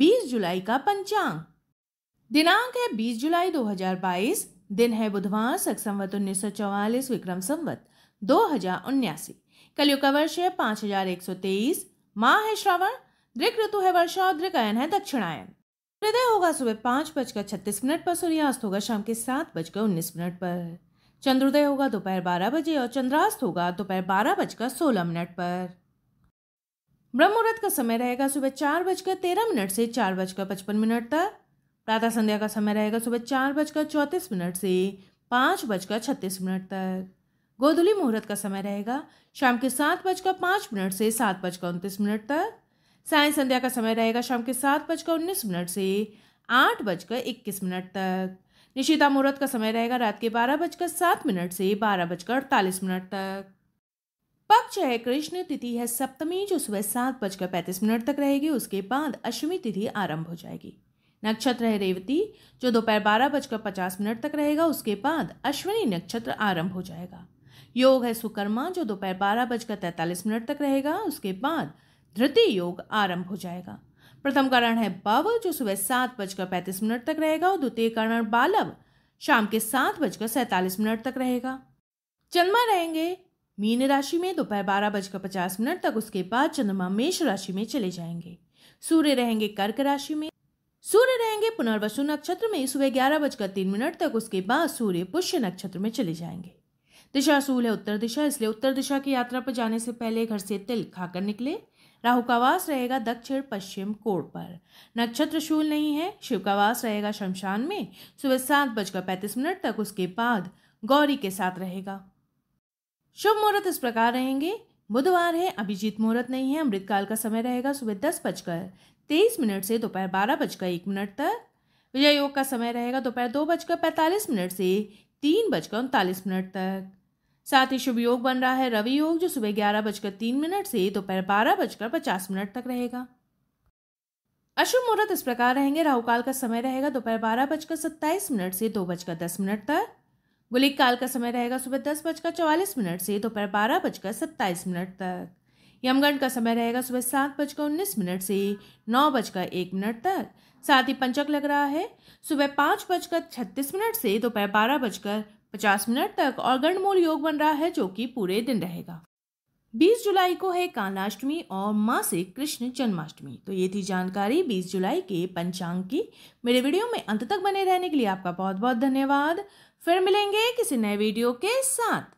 20 जुलाई का पंचांग दिनांक है 20 जुलाई 2022 दिन है बुधवार सख संवत उन्नीस विक्रम संवत दो कलयुग का वर्ष है तेईस माह है श्रावण दृक ऋतु है वर्षा और दृकायन है दक्षिणायन हृदय होगा सुबह पांच बजकर छत्तीस मिनट पर सूर्यास्त होगा शाम के सात बजकर उन्नीस मिनट पर चंद्रोदय होगा दोपहर बारह बजे और चंद्रास्त होगा दोपहर बारह बजकर सोलह मिनट पर ब्रह्म मुहूर्त का समय रहेगा सुबह चार बजकर तेरह मिनट से चार बजकर पचपन मिनट तक प्रातः संध्या का समय रहेगा सुबह चार बजकर चौंतीस मिनट से पाँच बजकर छत्तीस मिनट तक गोधुली मुहूर्त का समय रहेगा शाम के सात बजकर पाँच मिनट से सात बजकर उनतीस मिनट तक साय संध्या का समय रहेगा शाम के सात बजकर उन्नीस मिनट से आठ बजकर इक्कीस मिनट तक निशिता मुहूर्त का समय रहेगा रात के बारह बजकर सात मिनट से बारह बजकर अड़तालीस मिनट तक पक्ष है कृष्ण तिथि है सप्तमी जो सुबह सात बजकर पैंतीस मिनट तक रहेगी उसके बाद अष्टमी तिथि आरंभ हो जाएगी नक्षत्र है रेवती जो दोपहर बारह बजकर पचास मिनट तक रहेगा उसके बाद अश्विनी नक्षत्र आरंभ हो जाएगा योग है सुकर्मा जो दोपहर बारह बजकर तैंतालीस मिनट तक रहेगा उसके बाद धृति योग आरंभ हो जाएगा प्रथम कारण है बव जो सुबह सात बजकर पैंतीस मिनट तक रहेगा और द्वितीय कारण बालव शाम के सात बजकर सैंतालीस मिनट तक रहेगा चंद्रमा रहेंगे मीन राशि में दोपहर बारह बजकर पचास मिनट तक उसके बाद चंद्रमा मेष राशि में चले जाएंगे सूर्य रहेंगे कर्क राशि में सूर्य रहेंगे पुनर्वसु नक्षत्र में सुबह ग्यारह बजकर तीन मिनट तक उसके बाद सूर्य पुष्य नक्षत्र में चले जाएंगे दिशा सूल है उत्तर दिशा इसलिए उत्तर दिशा की यात्रा पर जाने से पहले घर से तिल खाकर निकले राहु का वास रहेगा दक्षिण पश्चिम कोण पर नक्षत्र शूल नहीं है शिव का वास रहेगा शमशान में सुबह सात बजकर पैंतीस मिनट तक उसके बाद गौरी के साथ रहेगा शुभ मुहूर्त इस प्रकार रहेंगे बुधवार है अभिजीत मुहूर्त नहीं है अमृतकाल का समय रहेगा सुबह दस बजकर तेईस मिनट से दोपहर बारह बजकर एक मिनट तक विजय योग का समय रहेगा दोपहर दो बजकर पैंतालीस मिनट से तीन बजकर उनतालीस मिनट तक साथ ही शुभ योग बन रहा है रवि योग जो सुबह ग्यारह बजकर तीन मिनट से दोपहर बारह बजकर पचास मिनट तक रहेगा अशुभ मुहूर्त इस प्रकार रहेंगे राहुकाल का समय रहेगा दोपहर बारह बजकर सत्ताईस मिनट से दो बजकर दस मिनट तक गुलिक काल का समय रहेगा सुबह दस बजकर चौवालीस मिनट से दोपहर बारह बजकर सत्ताईस मिनट तक यमगण का समय रहेगा सुबह सात बजकर उन्नीस मिनट से नौ बजकर एक मिनट तक साथ ही पंचक लग रहा है सुबह पाँच बजकर छत्तीस मिनट से दोपहर बारह बजकर पचास मिनट तक और गणमूल योग बन रहा है जो कि पूरे दिन रहेगा बीस जुलाई को है कालाष्टमी और माँ से कृष्ण जन्माष्टमी तो ये थी जानकारी बीस जुलाई के पंचांग की मेरे वीडियो में अंत तक बने रहने के लिए आपका बहुत बहुत धन्यवाद फिर मिलेंगे किसी नए वीडियो के साथ